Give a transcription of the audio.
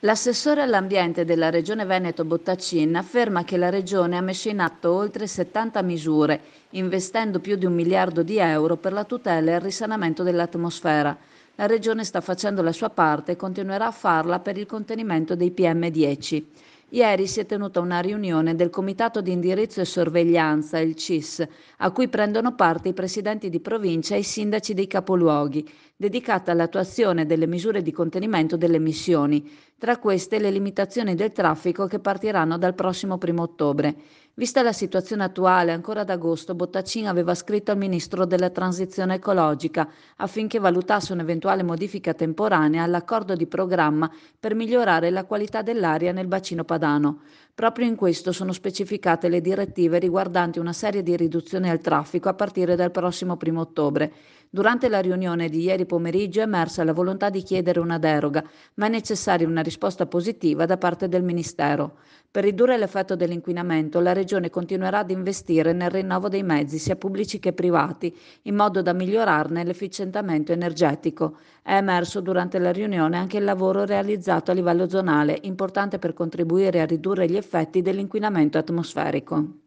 L'assessore all'ambiente della Regione Veneto Bottaccin afferma che la Regione ha messo in atto oltre 70 misure, investendo più di un miliardo di euro per la tutela e il risanamento dell'atmosfera. La Regione sta facendo la sua parte e continuerà a farla per il contenimento dei PM10. Ieri si è tenuta una riunione del Comitato di indirizzo e sorveglianza, il CIS, a cui prendono parte i presidenti di provincia e i sindaci dei capoluoghi, dedicata all'attuazione delle misure di contenimento delle emissioni tra queste le limitazioni del traffico che partiranno dal prossimo 1 ottobre. Vista la situazione attuale, ancora ad agosto Bottaccin aveva scritto al Ministro della Transizione Ecologica affinché valutasse un'eventuale modifica temporanea all'accordo di programma per migliorare la qualità dell'aria nel bacino padano. Proprio in questo sono specificate le direttive riguardanti una serie di riduzioni al traffico a partire dal prossimo 1 ottobre. Durante la riunione di ieri pomeriggio è emersa la volontà di chiedere una deroga, ma è necessaria una risposta positiva da parte del Ministero. Per ridurre l'effetto dell'inquinamento, la Regione continuerà ad investire nel rinnovo dei mezzi, sia pubblici che privati, in modo da migliorarne l'efficientamento energetico. È emerso durante la riunione anche il lavoro realizzato a livello zonale, importante per contribuire a ridurre gli effetti dell'inquinamento atmosferico.